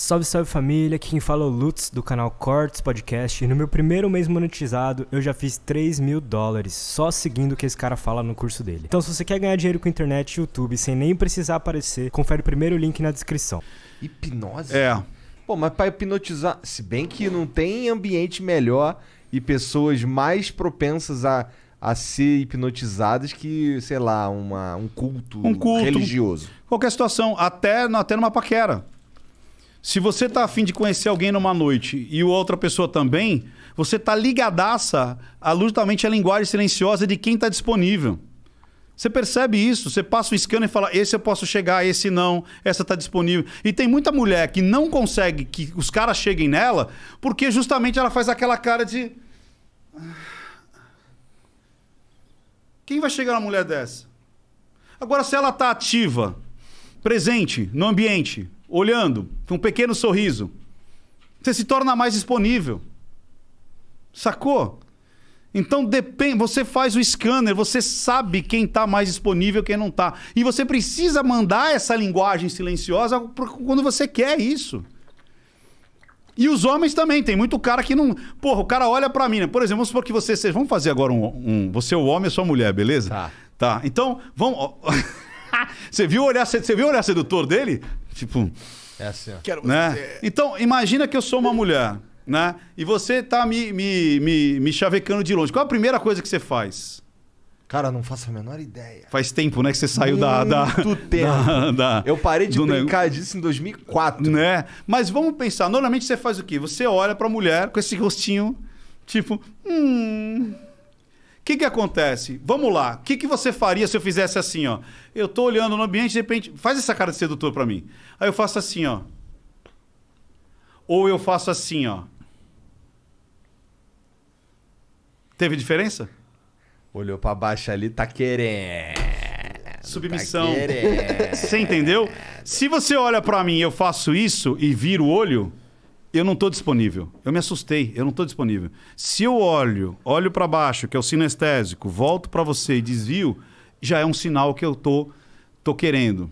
Salve, salve família, aqui quem fala é o Lutz do canal Cortes Podcast e no meu primeiro mês monetizado eu já fiz 3 mil dólares só seguindo o que esse cara fala no curso dele. Então se você quer ganhar dinheiro com internet e YouTube sem nem precisar aparecer, confere o primeiro link na descrição. Hipnose? É. Pô, mas para hipnotizar, se bem que não tem ambiente melhor e pessoas mais propensas a, a ser hipnotizadas que, sei lá, uma, um, culto um culto religioso. Qualquer situação, até, até numa paquera. Se você tá afim de conhecer alguém numa noite e outra pessoa também, você tá ligadaça da mente a linguagem silenciosa de quem está disponível. Você percebe isso, você passa o scan e fala: esse eu posso chegar, esse não, essa está disponível. E tem muita mulher que não consegue que os caras cheguem nela, porque justamente ela faz aquela cara de. Ah, quem vai chegar na mulher dessa? Agora, se ela está ativa, presente no ambiente, olhando, com um pequeno sorriso, você se torna mais disponível. Sacou? Então depende, você faz o scanner, você sabe quem está mais disponível, quem não está. E você precisa mandar essa linguagem silenciosa quando você quer isso. E os homens também, tem muito cara que não. Porra, o cara olha pra mim, né? Por exemplo, vamos supor que você seja. Vamos fazer agora um. um... Você é o homem, eu sou a mulher, beleza? Tá. Tá. Então, vamos. você viu o olhar, você viu olhar sedutor dele? Tipo. É assim, ó. Quero, né? Então, imagina que eu sou uma mulher, né? E você tá me, me, me, me chavecando de longe. Qual a primeira coisa que você faz? Cara, não faço a menor ideia. Faz tempo, né, que você saiu Muito da, da, tempo. Da, da, Eu parei de brincar disso em 2004. Né? Mas vamos pensar. Normalmente você faz o quê? Você olha pra mulher com esse rostinho, tipo... Hum que, que acontece? Vamos lá. O que, que você faria se eu fizesse assim, ó? Eu tô olhando no ambiente, de repente, faz essa cara de sedutor para mim. Aí eu faço assim, ó. Ou eu faço assim, ó. Teve diferença? Olhou para baixo ali, tá querendo. Tá Submissão. Tá querendo. Você entendeu? Se você olha para mim e eu faço isso e viro o olho, eu não estou disponível. Eu me assustei, eu não estou disponível. Se eu olho, olho para baixo, que é o sinestésico, volto para você e desvio, já é um sinal que eu tô, tô querendo.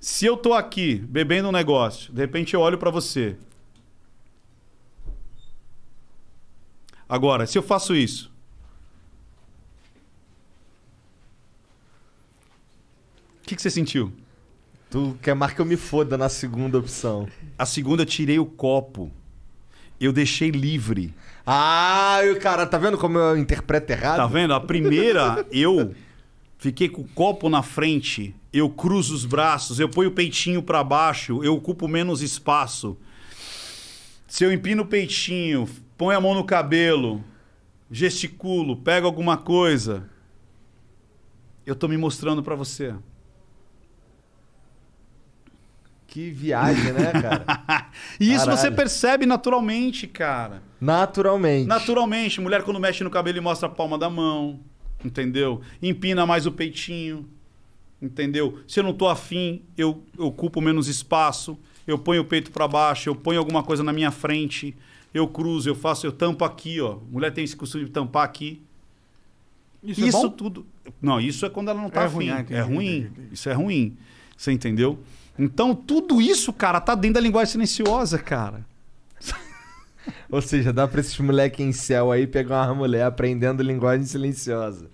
Se eu tô aqui bebendo um negócio, de repente eu olho para você. Agora, se eu faço isso, o que, que você sentiu? Tu quer mais que eu me foda na segunda opção. A segunda, eu tirei o copo eu deixei livre. Ah, cara, tá vendo como eu interpreto errado? Tá vendo? A primeira, eu fiquei com o copo na frente, eu cruzo os braços, eu ponho o peitinho para baixo, eu ocupo menos espaço. Se eu empino o peitinho, ponho a mão no cabelo, gesticulo, pego alguma coisa, eu tô me mostrando para você. Que viagem, né, cara? E isso Caralho. você percebe naturalmente, cara. Naturalmente. Naturalmente. Mulher, quando mexe no cabelo e mostra a palma da mão, entendeu? Empina mais o peitinho, entendeu? Se eu não tô afim, eu, eu ocupo menos espaço, eu ponho o peito para baixo, eu ponho alguma coisa na minha frente, eu cruzo, eu faço, eu tampo aqui, ó. Mulher tem esse costume de tampar aqui. Isso, é isso é tudo. Não, isso é quando ela não tá é afim. Ruim, ah, é ruim. Isso é ruim. Você entendeu? Então, tudo isso, cara, tá dentro da linguagem silenciosa, cara. Ou seja, dá pra esses moleques em céu aí pegar uma mulher aprendendo linguagem silenciosa.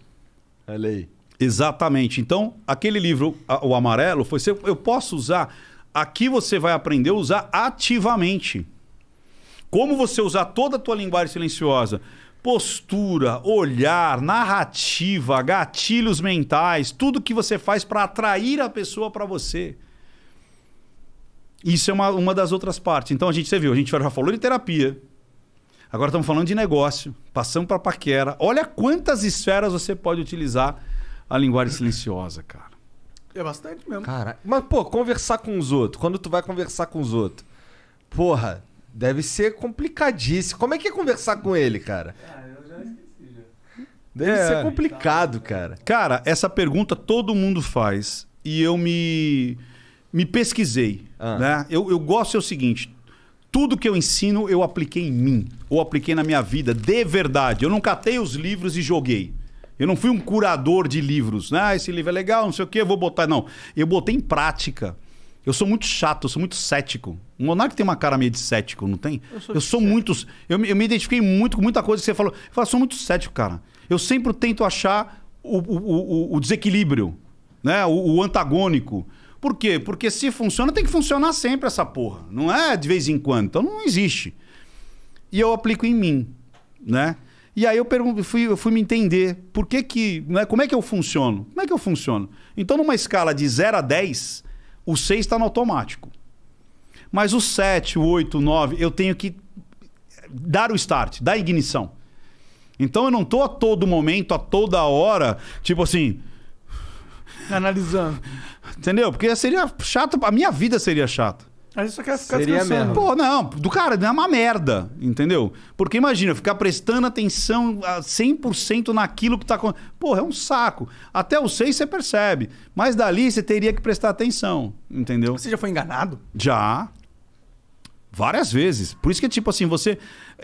Olha aí. Exatamente. Então, aquele livro, o amarelo, foi ser, eu posso usar. Aqui você vai aprender a usar ativamente. Como você usar toda a tua linguagem silenciosa? Postura, olhar, narrativa, gatilhos mentais, tudo que você faz para atrair a pessoa para você. Isso é uma, uma das outras partes. Então a gente, você viu, a gente já falou de terapia. Agora estamos falando de negócio. Passamos para paquera. Olha quantas esferas você pode utilizar a linguagem silenciosa, cara. É bastante mesmo. Cara, mas pô, conversar com os outros. Quando tu vai conversar com os outros. Porra, deve ser complicadíssimo. Como é que é conversar com ele, cara? Ah, eu já esqueci já. Deve é. ser complicado, cara. Cara, essa pergunta todo mundo faz. E eu me me pesquisei. Ah. Né? Eu, eu gosto é o seguinte: tudo que eu ensino eu apliquei em mim, ou apliquei na minha vida, de verdade. Eu não catei os livros e joguei. Eu não fui um curador de livros, né? Ah, esse livro é legal, não sei o que, vou botar. Não. Eu botei em prática. Eu sou muito chato, eu sou muito cético. O Monark tem uma cara meio de cético, não tem? Eu sou, eu sou muito. Eu, eu, me identifiquei muito com muita coisa que você falou. Eu falo, sou muito cético, cara. Eu sempre tento achar o, o, o, o desequilíbrio, né? o antagônico. Por quê? Porque se funciona, tem que funcionar sempre essa porra. Não é de vez em quando. Então não existe. E eu aplico em mim, né? E aí eu fui, eu fui me entender por que que, né, como é que eu funciono? Como é que eu funciono? Então numa escala de 0 a 10, o 6 está no automático. Mas o 7, o 8, o 9, eu tenho que dar o start, dar a ignição. Então eu não tô a todo momento, a toda hora, tipo assim, analisando. Entendeu? Porque seria chato, a minha vida seria chata. A gente só quer ficar Seria Mesmo. Pô, não, do cara, não é uma merda, entendeu? Porque imagina, ficar prestando atenção a 100% naquilo que tá acontecendo. Porra, é um saco. Até o 6 você percebe, mas dali você teria que prestar atenção, entendeu? Você já foi enganado? Já. Várias vezes. Por isso que é tipo assim, você.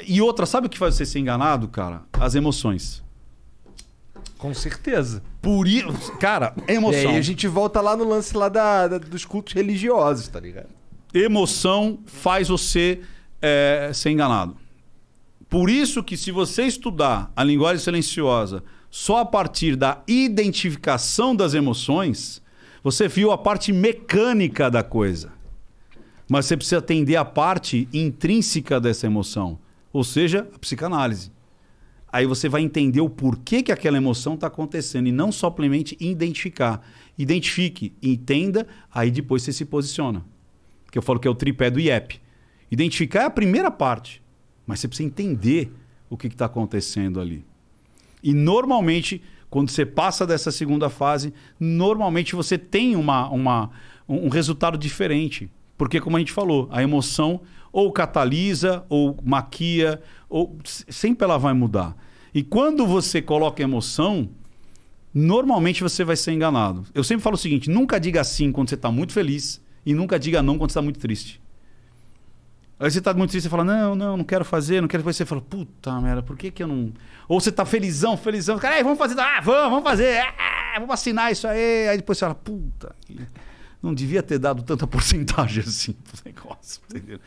E outra, sabe o que faz você ser enganado, cara? As emoções. Com certeza. Por isso. Cara, emoção. E aí a gente volta lá no lance lá da, da dos cultos religiosos, tá ligado? Emoção faz você é, ser enganado. Por isso que se você estudar a linguagem silenciosa só a partir da identificação das emoções, você viu a parte mecânica da coisa. Mas você precisa atender a parte intrínseca dessa emoção, ou seja, a psicanálise. Aí você vai entender o porquê que aquela emoção está acontecendo e não simplesmente identificar. Identifique, entenda, aí depois você se posiciona. Que eu falo que é o tripé do IEP. Identificar é a primeira parte, mas você precisa entender o que está acontecendo ali. E normalmente, quando você passa dessa segunda fase, normalmente você tem uma, uma, um resultado diferente. Porque, como a gente falou, a emoção ou catalisa, ou maquia, ou sempre ela vai mudar. E quando você coloca emoção, normalmente você vai ser enganado. Eu sempre falo o seguinte: nunca diga sim quando você está muito feliz e nunca diga não quando você está muito triste. Aí você está muito triste, você fala, não, não, não quero fazer, não quero fazer. Você fala, puta merda, por que que eu não... Ou você está felizão, felizão. Cara, vamos fazer, ah, vamos, vamos fazer, ah, vamos assinar isso aí. Aí depois você fala, puta não devia ter dado tanta porcentagem assim pro negócio, entendeu?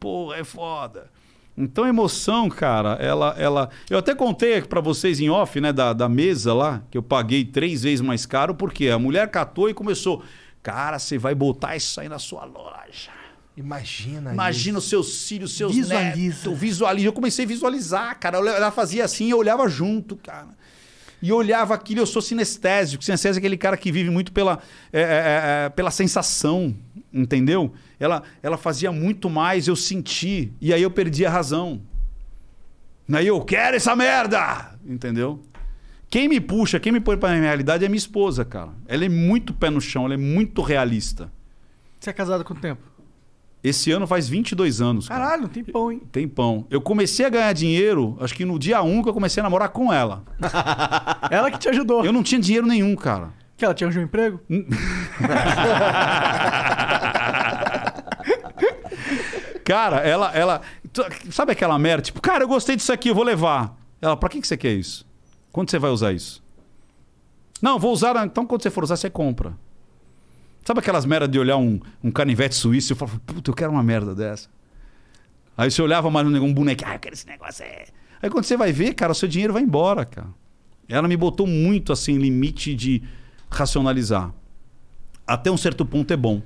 Porra, é foda. Então, emoção, cara, ela. ela... Eu até contei para vocês em off, né, da, da mesa lá, que eu paguei três vezes mais caro, porque a mulher catou e começou. Cara, você vai botar isso aí na sua loja. Imagina. Imagina isso. os seus cílios, seus Visualiza. netos. Visualiza. Eu comecei a visualizar, cara. Ela fazia assim, eu olhava junto, cara e olhava aquilo. Eu sou sinestésico. Sinestésico é aquele cara que vive muito pela, é é, é, é, pela sensação, entendeu? Ela, ela fazia muito mais eu senti E aí eu perdi a razão. Aí eu quero essa merda! Entendeu? Quem me puxa, quem me põe pra minha realidade é minha esposa, cara. Ela é muito pé no chão, ela é muito realista. Você é casado há quanto tempo? Esse ano faz 22 anos. Cara. Caralho, tem pão, hein? Tem pão. Eu comecei a ganhar dinheiro, acho que no dia 1 que eu comecei a namorar com ela. ela que te ajudou. Eu não tinha dinheiro nenhum, cara. Que ela tinha um emprego? Hum. cara, ela, ela. Sabe aquela merda? Tipo, cara, eu gostei disso aqui, eu vou levar. Ela, pra que, que você quer isso? Quando você vai usar isso? Não, vou usar. Então, quando você for usar, você compra. Sabe aquelas merdas de olhar um, um canivete suíço e eu falo, puta, eu quero uma merda dessa. Aí você olhava mais um bonequinho, ah, eu quero esse negócio aí. É. Aí quando você vai ver, cara, o seu dinheiro vai embora, cara. Ela me botou muito assim, limite de racionalizar. Até um certo ponto é bom.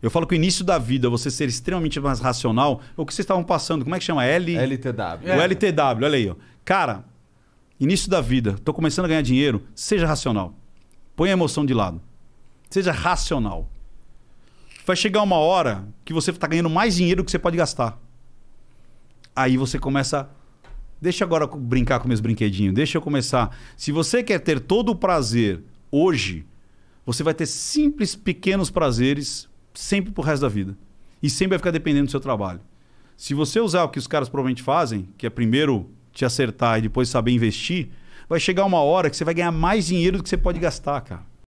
Eu falo que o início da vida, você ser extremamente mais racional, é o que vocês estavam passando, como é que chama? L... LTW. O LTW, olha aí. Ó. Cara, início da vida, tô começando a ganhar dinheiro, seja racional. Põe a emoção de lado. Seja racional. Vai chegar uma hora que você está ganhando mais dinheiro do que você pode gastar. Aí você começa. Deixa agora brincar com meus brinquedinhos. Deixa eu começar. Se você quer ter todo o prazer hoje, você vai ter simples pequenos prazeres sempre pro resto da vida. E sempre vai ficar dependendo do seu trabalho. Se você usar o que os caras provavelmente fazem, que é primeiro te acertar e depois saber investir, vai chegar uma hora que você vai ganhar mais dinheiro do que você pode gastar, cara.